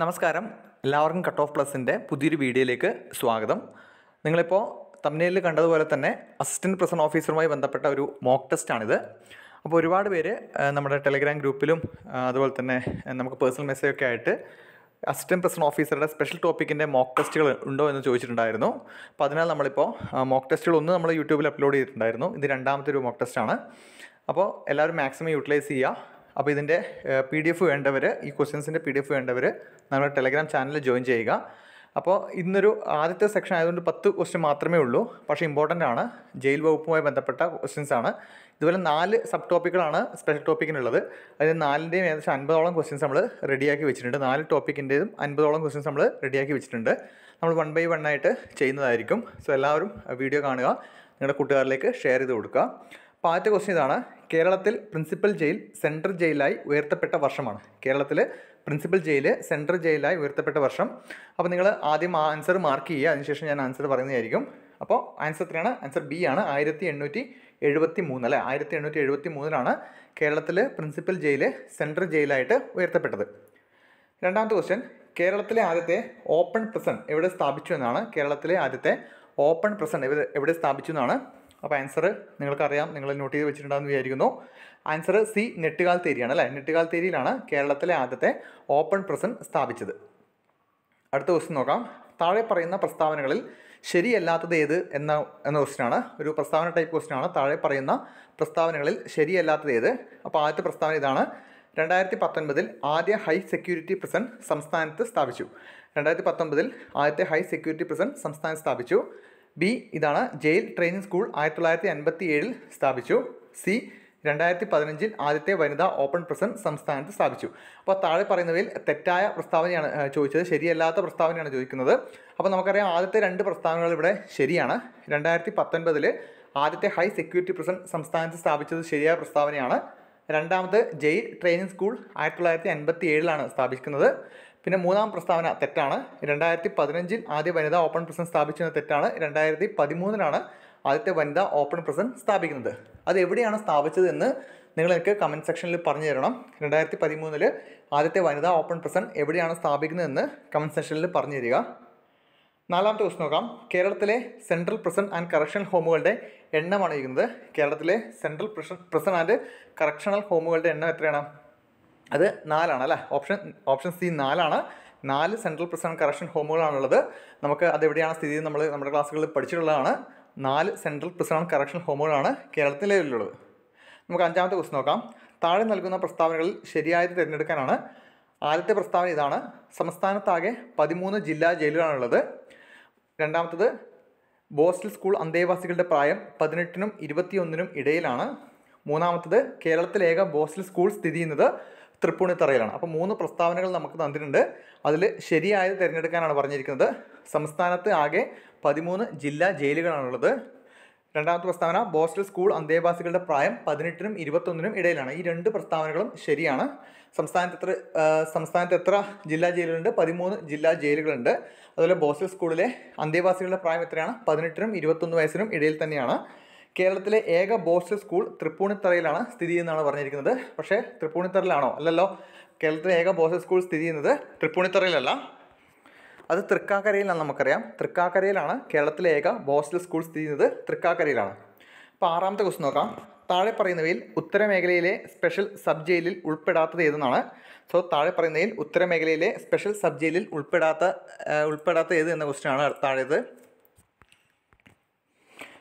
നമസ്കാരം എല്ലാവർക്കും cut off പ്ലസിൻ്റെ പുതിയൊരു വീഡിയോയിലേക്ക് സ്വാഗതം നിങ്ങളിപ്പോൾ തമിഴ്നയിൽ കണ്ടതുപോലെ തന്നെ അസിസ്റ്റൻറ്റ് പ്രസന്റ് ഓഫീസറുമായി ബന്ധപ്പെട്ട ഒരു മോക്ക് ടെസ്റ്റാണിത് അപ്പോൾ ഒരുപാട് പേര് നമ്മുടെ ടെലിഗ്രാം ഗ്രൂപ്പിലും അതുപോലെ തന്നെ നമുക്ക് പേഴ്സണൽ മെസ്സേജ് ഒക്കെ ആയിട്ട് അസിസ്റ്റൻറ്റ് പ്രസന്റ് ഓഫീസറുടെ സ്പെഷ്യൽ ടോപ്പിക്കിൻ്റെ മോക്ക് ടെസ്റ്റുകൾ ഉണ്ടോ എന്ന് ചോദിച്ചിട്ടുണ്ടായിരുന്നു അപ്പോൾ അതിനാൽ നമ്മളിപ്പോൾ മോക്ക് ടെസ്റ്റുകൾ ഒന്ന് നമ്മൾ യൂട്യൂബിൽ അപ്ലോഡ് ചെയ്തിട്ടുണ്ടായിരുന്നു ഇത് രണ്ടാമത്തെ ഒരു മോക്ക് ടെസ്റ്റാണ് അപ്പോൾ എല്ലാവരും മാക്സിമം യൂട്ടിലൈസ് ചെയ്യുക അപ്പോൾ ഇതിൻ്റെ പി ഡി എഫ് വേണ്ടവർ ഈ ക്വസ്റ്റ്യൻസിൻ്റെ പി ഡി എഫ് വേണ്ടവർ നമ്മുടെ ടെലഗ്രാം ചാനൽ ജോയിൻ ചെയ്യുക അപ്പോൾ ഇന്നൊരു ആദ്യത്തെ സെക്ഷൻ ആയതുകൊണ്ട് പത്ത് ക്വസ്റ്റ്യൻ മാത്രമേ ഉള്ളൂ പക്ഷേ ഇമ്പോർട്ടൻ്റ് ആണ് ജയിൽ വകുപ്പുമായി ബന്ധപ്പെട്ട ക്വസ്റ്റ്യൻസ് ആണ് ഇതുപോലെ നാല് സബ് ടോപ്പിക്കുകളാണ് സ്പെഷ്യൽ ടോപ്പിക്കിനുള്ളത് അതിന് നാലിൻ്റെയും ഏകദേശം അൻപതോളം ക്വസ്റ്റ്യൻസ് നമ്മൾ റെഡിയാക്കി വെച്ചിട്ടുണ്ട് നാല് ടോപ്പിക്കിൻ്റെയും അൻപതോളം ക്വസ്റ്റ്യൻസ് നമ്മൾ റെഡിയാക്കി വെച്ചിട്ടുണ്ട് നമ്മൾ വൺ ബൈ വൺ ആയിട്ട് ചെയ്യുന്നതായിരിക്കും സോ എല്ലാവരും വീഡിയോ കാണുക നിങ്ങളുടെ കൂട്ടുകാരിലേക്ക് ഷെയർ ചെയ്ത് കൊടുക്കുക അപ്പോൾ ആദ്യത്തെ ക്വസ്റ്റ്യൻ ഇതാണ് കേരളത്തിൽ പ്രിൻസിപ്പൽ ജയിൽ സെൻട്രൽ ജയിലായി ഉയർത്തപ്പെട്ട വർഷമാണ് കേരളത്തിൽ പ്രിൻസിപ്പൽ ജയിൽ സെൻട്രൽ ജയിലായി ഉയർത്തപ്പെട്ട വർഷം അപ്പോൾ നിങ്ങൾ ആദ്യം ആൻസർ മാർക്ക് ചെയ്യുക അതിനുശേഷം ഞാൻ ആൻസർ പറയുന്നതായിരിക്കും അപ്പോൾ ആൻസർ എത്രയാണ് ആൻസർ ബി ആണ് ആയിരത്തി എണ്ണൂറ്റി എഴുപത്തി മൂന്ന് അല്ലേ ആയിരത്തി എണ്ണൂറ്റി എഴുപത്തി മൂന്നിലാണ് കേരളത്തിൽ പ്രിൻസിപ്പൽ ജയിൽ സെൻട്രൽ ജയിലായിട്ട് ഉയർത്തപ്പെട്ടത് രണ്ടാമത്തെ ക്വസ്റ്റ്യൻ കേരളത്തിലെ ആദ്യത്തെ ഓപ്പൺ പ്രസൺ എവിടെ സ്ഥാപിച്ചു എന്നാണ് കേരളത്തിലെ ആദ്യത്തെ ഓപ്പൺ പ്രസൺ എവിടെ എവിടെ സ്ഥാപിച്ചു എന്നാണ് അപ്പോൾ ആൻസർ നിങ്ങൾക്കറിയാം നിങ്ങൾ നോട്ട് ചെയ്ത് വെച്ചിട്ടുണ്ടാകുമെന്ന് വിചാരിക്കുന്നു ആൻസർ സി നെട്ടുകാൽത്തേരിയാണ് തേരിയാണ് അല്ലേ നെട്ടുകാൽ തേരിയിലാണ് കേരളത്തിലെ ആദ്യത്തെ ഓപ്പൺ പ്രസൻ സ്ഥാപിച്ചത് അടുത്ത ക്വസ്റ്റ്യൻ നോക്കാം താഴെ പറയുന്ന പ്രസ്താവനകളിൽ ശരിയല്ലാത്തത് ഏത് എന്ന എന്ന ക്വസ്റ്റ്യനാണ് ഒരു പ്രസ്താവന ടൈപ്പ് ക്വസ്റ്റ്യനാണ് താഴെ പറയുന്ന പ്രസ്താവനകളിൽ ശരിയല്ലാത്തത് ഏത് അപ്പോൾ ആദ്യത്തെ പ്രസ്താവന ഇതാണ് രണ്ടായിരത്തി പത്തൊൻപതിൽ ആദ്യ ഹൈ സെക്യൂരിറ്റി പ്രസൻ സംസ്ഥാനത്ത് സ്ഥാപിച്ചു രണ്ടായിരത്തി പത്തൊൻപതിൽ ആദ്യത്തെ ഹൈ സെക്യൂരിറ്റി പ്രസൻ സംസ്ഥാനത്ത് സ്ഥാപിച്ചു ബി ഇതാണ് ജയിൽ ട്രെയിനിങ് സ്കൂൾ ആയിരത്തി തൊള്ളായിരത്തി അൻപത്തി ഏഴിൽ സ്ഥാപിച്ചു സി രണ്ടായിരത്തി പതിനഞ്ചിൽ ആദ്യത്തെ വനിതാ ഓപ്പൺ പ്രസൻ സംസ്ഥാനത്ത് സ്ഥാപിച്ചു അപ്പോൾ താഴെ പറയുന്നവയിൽ തെറ്റായ പ്രസ്താവനയാണ് ചോദിച്ചത് ശരിയല്ലാത്ത പ്രസ്താവനയാണ് ചോദിക്കുന്നത് അപ്പോൾ നമുക്കറിയാം ആദ്യത്തെ രണ്ട് പ്രസ്താവനകൾ ഇവിടെ ശരിയാണ് രണ്ടായിരത്തി പത്തൊൻപതിൽ ആദ്യത്തെ ഹൈ സെക്യൂരിറ്റി പ്രസൻ സംസ്ഥാനത്ത് സ്ഥാപിച്ചത് ശരിയായ പ്രസ്താവനയാണ് രണ്ടാമത് ജയിൽ ട്രെയിനിങ് സ്കൂൾ ആയിരത്തി തൊള്ളായിരത്തി അൻപത്തി ഏഴിലാണ് സ്ഥാപിക്കുന്നത് പിന്നെ മൂന്നാം പ്രസ്താവന തെറ്റാണ് രണ്ടായിരത്തി പതിനഞ്ചിൽ ആദ്യ വനിതാ ഓപ്പൺ പ്രസൻ സ്ഥാപിച്ചത് തെറ്റാണ് രണ്ടായിരത്തി പതിമൂന്നിലാണ് ആദ്യത്തെ വനിതാ ഓപ്പൺ പ്രസൻ സ്ഥാപിക്കുന്നത് അത് എവിടെയാണ് സ്ഥാപിച്ചത് എന്ന് നിങ്ങൾ എനിക്ക് കമൻറ്റ് സെക്ഷനിൽ പറഞ്ഞു തരണം രണ്ടായിരത്തി പതിമൂന്നിൽ ആദ്യത്തെ വനിതാ ഓപ്പൺ പ്രസൻ എവിടെയാണ് സ്ഥാപിക്കുന്നതെന്ന് കമൻറ്റ് സെക്ഷനിൽ പറഞ്ഞു തരിക നാലാമത്തെ ക്വസ്റ്റ് നോക്കാം കേരളത്തിലെ സെൻട്രൽ പ്രസൻ ആൻഡ് കറക്ഷൻ ഹോമുകളുടെ എണ്ണമാണ് ഇരിക്കുന്നത് കേരളത്തിലെ central prison prison and correctional ഹോമുകളുടെ എണ്ണം എത്രയാണ് അത് നാലാണ് അല്ലേ ഓപ്ഷൻ ഓപ്ഷൻ സി നാലാണ് നാല് സെൻട്രൽ പ്രസൻ ആൻഡ് കറക്ഷൻ ഹോമുകളാണുള്ളത് നമുക്ക് അതെവിടെയാണ് സ്ഥിതി നമ്മൾ നമ്മുടെ ക്ലാസ്സുകളിൽ പഠിച്ചിട്ടുള്ളതാണ് നാല് സെൻട്രൽ പ്രസൻ ആൻഡ് കറക്ഷൻ ഹോമുകളാണ് കേരളത്തിലുള്ളത് നമുക്ക് അഞ്ചാമത്തെ ക്വസ്റ്റ് നോക്കാം താഴെ നൽകുന്ന പ്രസ്താവനകളിൽ ശരിയായത് തിരഞ്ഞെടുക്കാനാണ് ആദ്യത്തെ പ്രസ്താവന ഇതാണ് സംസ്ഥാനത്താകെ പതിമൂന്ന് ജില്ലാ ജയിലുകളാണുള്ളത് രണ്ടാമത്തത് ബോസ്റ്റൽ സ്കൂൾ അന്തേവാസികളുടെ പ്രായം പതിനെട്ടിനും ഇരുപത്തിയൊന്നിനും ഇടയിലാണ് മൂന്നാമത്തത് കേരളത്തിലേക ബോസ്റ്റൽ സ്കൂൾ സ്ഥിതി ചെയ്യുന്നത് തൃപ്പൂണിത്തറയിലാണ് അപ്പോൾ മൂന്ന് പ്രസ്താവനകൾ നമുക്ക് തന്നിട്ടുണ്ട് അതിൽ ശരിയായത് തിരഞ്ഞെടുക്കാനാണ് പറഞ്ഞിരിക്കുന്നത് സംസ്ഥാനത്ത് ആകെ പതിമൂന്ന് ജില്ലാ ജയിലുകളാണുള്ളത് രണ്ടാമത്തെ പ്രസ്താവന ബോസ്റ്റൽ സ്കൂൾ അന്തേവാസികളുടെ പ്രായം പതിനെട്ടിനും ഇരുപത്തൊന്നിനും ഇടയിലാണ് ഈ രണ്ട് പ്രസ്താവനകളും ശരിയാണ് സംസ്ഥാനത്ത് എത്ര സംസ്ഥാനത്ത് എത്ര ജില്ലാ ജയിലുകളുണ്ട് പതിമൂന്ന് ജില്ലാ ജയിലുകളുണ്ട് അതുപോലെ ബോസ്റ്റൽ സ്കൂളിലെ അന്തേവാസികളുടെ പ്രായം എത്രയാണ് പതിനെട്ടിനും ഇരുപത്തൊന്ന് വയസ്സിനും ഇടയിൽ തന്നെയാണ് കേരളത്തിലെ ഏക ബോസ്റ്റൽ സ്കൂൾ തൃപ്പൂണിത്തറയിലാണ് സ്ഥിതി ചെയ്യുന്നതാണ് പറഞ്ഞിരിക്കുന്നത് പക്ഷേ തൃപ്പൂണിത്തറയിലാണോ അല്ലല്ലോ കേരളത്തിലെ ഏക ബോസ്റ്റൽ സ്കൂൾ സ്ഥിതി ചെയ്യുന്നത് തൃപ്പൂണിത്തറയിലല്ല അത് തൃക്കാക്കരയിലാണ് നമുക്കറിയാം തൃക്കാക്കരയിലാണ് കേരളത്തിലെ ഏക ബോസ്റ്റൽ സ്കൂൾ സ്ഥിതി ചെയ്യുന്നത് തൃക്കാക്കരയിലാണ് അപ്പോൾ ആറാമത്തെ ക്വസ്റ്റ് നോക്കാം താഴെ പറയുന്നവയിൽ ഉത്തരമേഖലയിലെ സ്പെഷ്യൽ സബ് ജയിലിൽ ഉൾപ്പെടാത്തത് ഏതെന്നാണ് സോ താഴെ പറയുന്നതിൽ ഉത്തരമേഖലയിലെ സ്പെഷ്യൽ സബ് ജയിലിൽ ഉൾപ്പെടാത്ത ഉൾപ്പെടാത്ത ഏത് എന്ന ക്വസ്റ്റ്യനാണ് താഴേത്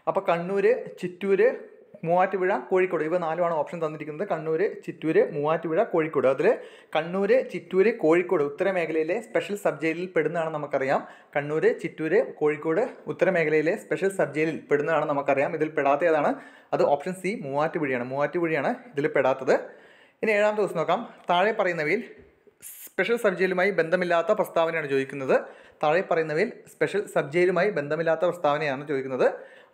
അപ്പോൾ കണ്ണൂർ ചിറ്റൂർ മൂവാറ്റുപുഴ കോഴിക്കോട് ഇവ നാലുമാണ് ഓപ്ഷൻ തന്നിരിക്കുന്നത് കണ്ണൂർ ചിറ്റൂർ മൂവാറ്റുപുഴ കോഴിക്കോട് അതിൽ കണ്ണൂർ ചിറ്റൂർ കോഴിക്കോട് ഉത്തരമേഖലയിലെ സ്പെഷ്യൽ സബ് ജയിലിൽ പെടുന്നതാണ് നമുക്കറിയാം കണ്ണൂർ ചിറ്റൂർ കോഴിക്കോട് ഉത്തരമേഖലയിലെ സ്പെഷ്യൽ സബ് ജയിലിൽ പെടുന്നതാണ് നമുക്കറിയാം ഇതിൽ ഏതാണ് അത് ഓപ്ഷൻ സി മൂവാറ്റുപുഴയാണ് മൂവാറ്റുപുഴയാണ് ഇതിൽ പെടാത്തത് ഇനി ഏഴാമത്തെ ദിവസം നോക്കാം താഴെ പറയുന്നവയിൽ സ്പെഷ്യൽ സബ് ജയിലുമായി ബന്ധമില്ലാത്ത പ്രസ്താവനയാണ് ചോദിക്കുന്നത് താഴെ പറയുന്നവയിൽ സ്പെഷ്യൽ സബ് ജയിലുമായി ബന്ധമില്ലാത്ത പ്രസ്താവനയാണ് ചോദിക്കുന്നത്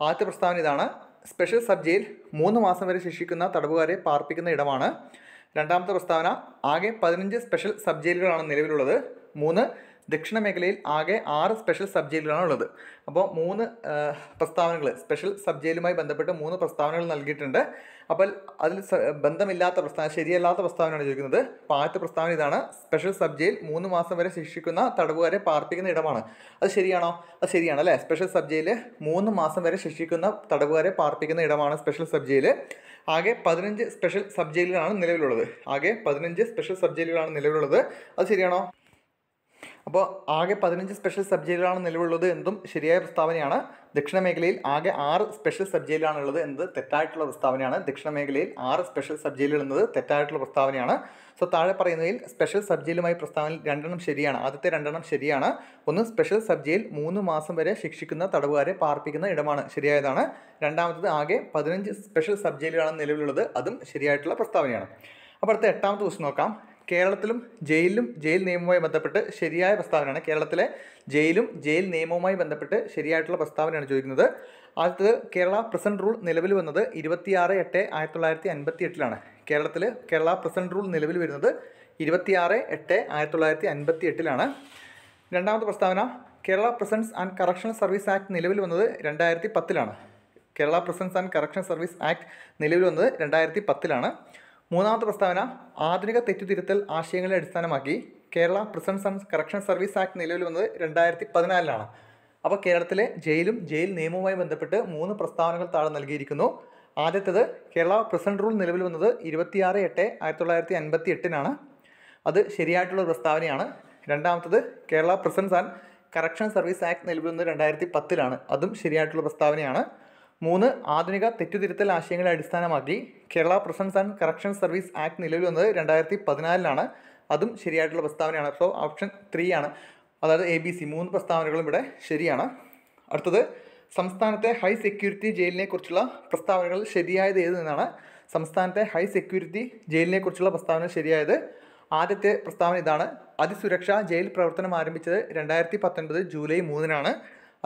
ആദ്യത്തെ പ്രസ്താവന ഇതാണ് സ്പെഷ്യൽ സബ് ജയിൽ മൂന്ന് മാസം വരെ ശിക്ഷിക്കുന്ന തടവുകാരെ പാർപ്പിക്കുന്ന ഇടമാണ് രണ്ടാമത്തെ പ്രസ്താവന ആകെ പതിനഞ്ച് സ്പെഷ്യൽ സബ് ജയിലുകളാണ് നിലവിലുള്ളത് മൂന്ന് ദക്ഷിണ മേഖലയിൽ ആകെ ആറ് സ്പെഷ്യൽ സബ് ജയിലുകളാണ് ഉള്ളത് അപ്പോൾ മൂന്ന് പ്രസ്താവനകൾ സ്പെഷ്യൽ സബ് ജയിലുമായി ബന്ധപ്പെട്ട് മൂന്ന് പ്രസ്താവനകൾ നൽകിയിട്ടുണ്ട് അപ്പോൾ അതിൽ ബന്ധമില്ലാത്ത പ്രസ്താവന ശരിയല്ലാത്ത പ്രസ്താവനയാണ് ചോദിക്കുന്നത് അപ്പോൾ ആദ്യത്തെ പ്രസ്താവന ഇതാണ് സ്പെഷ്യൽ സബ് ജയിൽ മൂന്ന് മാസം വരെ ശിക്ഷിക്കുന്ന തടവുകാരെ പാർപ്പിക്കുന്ന ഇടമാണ് അത് ശരിയാണോ അത് ശരിയാണ് അല്ലേ സ്പെഷ്യൽ സബ് ജയിൽ മൂന്ന് മാസം വരെ ശിക്ഷിക്കുന്ന തടവുകാരെ പാർപ്പിക്കുന്ന ഇടമാണ് സ്പെഷ്യൽ സബ് ജയിൽ ആകെ പതിനഞ്ച് സ്പെഷ്യൽ സബ് ജയിലുകളാണ് നിലവിലുള്ളത് ആകെ പതിനഞ്ച് സ്പെഷ്യൽ സബ് ജയിലുകളാണ് നിലവിലുള്ളത് അത് ശരിയാണോ അപ്പോൾ ആകെ പതിനഞ്ച് സ്പെഷ്യൽ സബ് ജയിലുകളാണ് നിലവിലുള്ളത് എന്തും ശരിയായ പ്രസ്താവനയാണ് ദക്ഷിണ മേഖലയിൽ ആകെ ആറ് സ്പെഷ്യൽ സബ് ഉള്ളത് എന്നത് തെറ്റായിട്ടുള്ള പ്രസ്താവനയാണ് ദക്ഷിണ മേഖലയിൽ ആറ് സ്പെഷ്യൽ സബ് ജയിലുകൾ എന്നത് തെറ്റായിട്ടുള്ള പ്രസ്താവനയാണ് സോ താഴെ പറയുന്നതിൽ സ്പെഷ്യൽ സബ് ജയിലുമായി പ്രസ്താവനയിൽ രണ്ടെണ്ണം ശരിയാണ് ആദ്യത്തെ രണ്ടെണ്ണം ശരിയാണ് ഒന്ന് സ്പെഷ്യൽ സബ് ജയിൽ മൂന്ന് മാസം വരെ ശിക്ഷിക്കുന്ന തടവുകാരെ പാർപ്പിക്കുന്ന ഇടമാണ് ശരിയായതാണ് രണ്ടാമത്തത് ആകെ പതിനഞ്ച് സ്പെഷ്യൽ സബ് ജയിലുകളാണ് നിലവിലുള്ളത് അതും ശരിയായിട്ടുള്ള പ്രസ്താവനയാണ് അപ്പോൾ അടുത്ത എട്ടാമത്തെ ദിവസം നോക്കാം കേരളത്തിലും ജയിലിലും ജയിൽ നിയമവുമായി ബന്ധപ്പെട്ട് ശരിയായ പ്രസ്താവനയാണ് കേരളത്തിലെ ജയിലും ജയിൽ നിയമവുമായി ബന്ധപ്പെട്ട് ശരിയായിട്ടുള്ള പ്രസ്താവനയാണ് ചോദിക്കുന്നത് അടുത്തത് കേരള പ്രസന്റ് റൂൾ നിലവിൽ വന്നത് ഇരുപത്തിയാറ് എട്ട് ആയിരത്തി തൊള്ളായിരത്തി അൻപത്തി എട്ടിലാണ് കേരളത്തിൽ കേരള പ്രസന്റ് റൂൾ നിലവിൽ വരുന്നത് ഇരുപത്തിയാറ് എട്ട് ആയിരത്തി തൊള്ളായിരത്തി അൻപത്തി എട്ടിലാണ് രണ്ടാമത്തെ പ്രസ്താവന Kerala prisons and correction service act നിലവിൽ വന്നത് രണ്ടായിരത്തി പത്തിലാണ് Kerala prisons and correction service act നിലവിൽ വന്നത് രണ്ടായിരത്തി പത്തിലാണ് മൂന്നാമത്തെ പ്രസ്താവന ആധുനിക തെറ്റുതിരുത്തൽ ആശയങ്ങളെ അടിസ്ഥാനമാക്കി Kerala prison correction service act നിലവിൽ വന്നത് രണ്ടായിരത്തി പതിനാലിലാണ് അപ്പോൾ കേരളത്തിലെ ജയിലും ജയിൽ നിയമവുമായി ബന്ധപ്പെട്ട് മൂന്ന് പ്രസ്താവനകൾ താഴെ നൽകിയിരിക്കുന്നു ആദ്യത്തേത് കേരള പ്രിസൺ റൂൾ നിലവിൽ വന്നത് ഇരുപത്തിയാറ് എട്ട് ആയിരത്തി തൊള്ളായിരത്തി അൻപത്തി എട്ടിനാണ് അത് ശരിയായിട്ടുള്ള പ്രസ്താവനയാണ് രണ്ടാമത്തത് Kerala prisons and correction service act നിലവിൽ വന്നത് രണ്ടായിരത്തി പത്തിലാണ് അതും ശരിയായിട്ടുള്ള പ്രസ്താവനയാണ് മൂന്ന് ആധുനിക തെറ്റുതിരുത്തൽ ആശയങ്ങളെ അടിസ്ഥാനമാക്കി Kerala prisons and correction service act നിലവിൽ വന്നത് രണ്ടായിരത്തി പതിനാലിലാണ് അതും ശരിയായിട്ടുള്ള പ്രസ്താവനയാണ് സോ ഓപ്ഷൻ ത്രീ ആണ് അതായത് എ ബി സി മൂന്ന് പ്രസ്താവനകളും ഇവിടെ ശരിയാണ് അടുത്തത് സംസ്ഥാനത്തെ ഹൈ സെക്യൂരിറ്റി ജയിലിനെ കുറിച്ചുള്ള പ്രസ്താവനകൾ ശരിയായത് ഏത് നിന്നാണ് സംസ്ഥാനത്തെ ഹൈ സെക്യൂരിറ്റി ജയിലിനെ കുറിച്ചുള്ള പ്രസ്താവന ശരിയായത് ആദ്യത്തെ പ്രസ്താവന ഇതാണ് അതിസുരക്ഷ ജയിൽ പ്രവർത്തനം ആരംഭിച്ചത് രണ്ടായിരത്തി പത്തൊൻപത് ജൂലൈ മൂന്നിനാണ്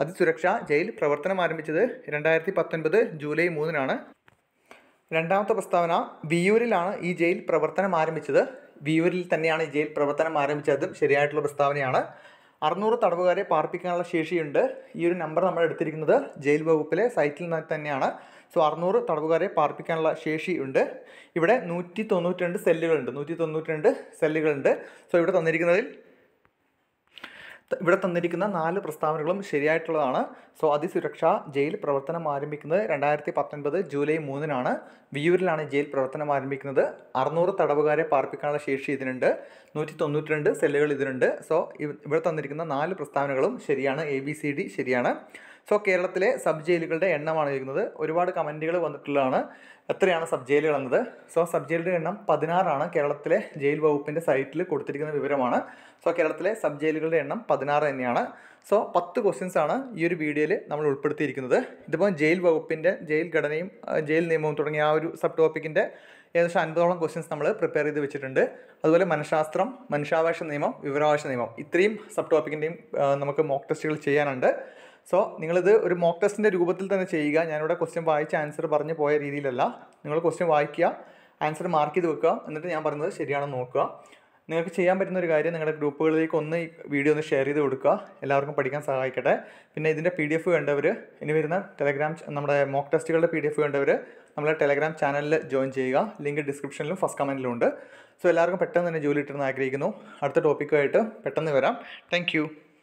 അതിസുരക്ഷ ജയിൽ പ്രവർത്തനം ആരംഭിച്ചത് രണ്ടായിരത്തി പത്തൊൻപത് ജൂലൈ മൂന്നിനാണ് രണ്ടാമത്തെ പ്രസ്താവന വിയൂരിലാണ് ഈ ജയിൽ പ്രവർത്തനം ആരംഭിച്ചത് വിയൂരിൽ തന്നെയാണ് ഈ ജയിൽ പ്രവർത്തനം ആരംഭിച്ചതും ശരിയായിട്ടുള്ള പ്രസ്താവനയാണ് അറുന്നൂറ് തടവുകാരെ പാർപ്പിക്കാനുള്ള ശേഷിയുണ്ട് ഈ ഒരു നമ്പർ നമ്മൾ എടുത്തിരിക്കുന്നത് ജയിൽ വകുപ്പിലെ സൈറ്റിൽ നിന്ന് തന്നെയാണ് സോ അറുന്നൂറ് തടവുകാരെ പാർപ്പിക്കാനുള്ള ശേഷിയുണ്ട് ഇവിടെ നൂറ്റി തൊണ്ണൂറ്റി രണ്ട് സെല്ലുകളുണ്ട് നൂറ്റി തൊണ്ണൂറ്റി രണ്ട് സെല്ലുകളുണ്ട് സോ ഇവിടെ തന്നിരിക്കുന്നതിൽ ഇവിടെ തന്നിരിക്കുന്ന നാല് പ്രസ്താവനകളും ശരിയായിട്ടുള്ളതാണ് സോ അതിസുരക്ഷാ ജയിൽ പ്രവർത്തനം ആരംഭിക്കുന്നത് രണ്ടായിരത്തി പത്തൊൻപത് ജൂലൈ മൂന്നിനാണ് വിയൂരിലാണ് ജയിൽ പ്രവർത്തനം ആരംഭിക്കുന്നത് അറുന്നൂറ് തടവുകാരെ പാർപ്പിക്കാനുള്ള ശേഷി ഇതിനുണ്ട് നൂറ്റി തൊണ്ണൂറ്റി രണ്ട് സെല്ലുകൾ ഇതിനുണ്ട് സോ ഇവിടെ തന്നിരിക്കുന്ന നാല് പ്രസ്താവനകളും ശരിയാണ് എ ബി സി ഡി ശരിയാണ് സോ കേരളത്തിലെ സബ് ജയിലുകളുടെ എണ്ണമാണ് ചോദിക്കുന്നത് ഒരുപാട് കമൻറ്റുകൾ വന്നിട്ടുള്ളതാണ് എത്രയാണ് സബ് ജയിലുകൾ എന്നത് സോ സബ് ജയിലുകളുടെ എണ്ണം പതിനാറാണ് കേരളത്തിലെ ജയിൽ വകുപ്പിൻ്റെ സൈറ്റിൽ കൊടുത്തിരിക്കുന്ന വിവരമാണ് സോ കേരളത്തിലെ സബ് ജയിലുകളുടെ എണ്ണം പതിനാറ് തന്നെയാണ് സോ പത്ത് ക്വസ്റ്റ്യൻസ് ആണ് ഈ ഒരു വീഡിയോയിൽ നമ്മൾ ഉൾപ്പെടുത്തിയിരിക്കുന്നത് ഇതിപ്പോൾ ജയിൽ വകുപ്പിൻ്റെ ജയിൽ ഘടനയും ജയിൽ നിയമവും തുടങ്ങിയ ആ ഒരു സബ് ടോപ്പിക്കിൻ്റെ ഏകദേശം അൻപതോളം ക്വസ്റ്റ്യൻസ് നമ്മൾ പ്രിപ്പയർ ചെയ്ത് വെച്ചിട്ടുണ്ട് അതുപോലെ മനഃശാസ്ത്രം മനുഷ്യാവകാശ നിയമം വിവരാവകാശ നിയമം ഇത്രയും സബ് ടോപ്പിക്കിൻ്റെയും നമുക്ക് മോക്ക് ടെസ്റ്റുകൾ ചെയ്യാനുണ്ട് സോ നിങ്ങളിത് ഒരു മോക്ക് ടെസ്റ്റിൻ്റെ രൂപത്തിൽ തന്നെ ചെയ്യുക ഞാനിവിടെ ക്വസ്റ്റ്യൻ വായിച്ച് ആൻസർ പറഞ്ഞു പോയ രീതിയിലല്ല നിങ്ങൾ ക്വസ്റ്റ്യൻ വായിക്കുക ആൻസർ മാർക്ക് ചെയ്ത് വെക്കുക എന്നിട്ട് ഞാൻ പറയുന്നത് ശരിയാണെന്ന് നോക്കുക നിങ്ങൾക്ക് ചെയ്യാൻ പറ്റുന്ന ഒരു കാര്യം നിങ്ങളുടെ ഗ്രൂപ്പുകളിലേക്ക് ഒന്ന് വീഡിയോ ഒന്ന് ഷെയർ ചെയ്ത് കൊടുക്കുക എല്ലാവർക്കും പഠിക്കാൻ സഹായിക്കട്ടെ പിന്നെ ഇതിൻ്റെ പി ഡി എഫ് വേണ്ടവർ ഇനി വരുന്ന ടെലഗ്രാം നമ്മുടെ മോക്ക് ടെസ്റ്റുകളുടെ പി ഡി എഫ് വേണ്ടവർ നമ്മളെ ടെലഗ്രാം ചാനലിൽ ജോയിൻ ചെയ്യുക ലിങ്ക് ഡിസ്ക്രിപ്ഷനിലും ഫസ്റ്റ് കമൻറ്റിലും ഉണ്ട് സോ എല്ലാവർക്കും പെട്ടെന്ന് തന്നെ ജോലി കിട്ടണമെന്ന് ആഗ്രഹിക്കുന്നു അടുത്ത ടോപ്പിക്കുമായിട്ട് പെട്ടെന്ന് വരാം താങ്ക്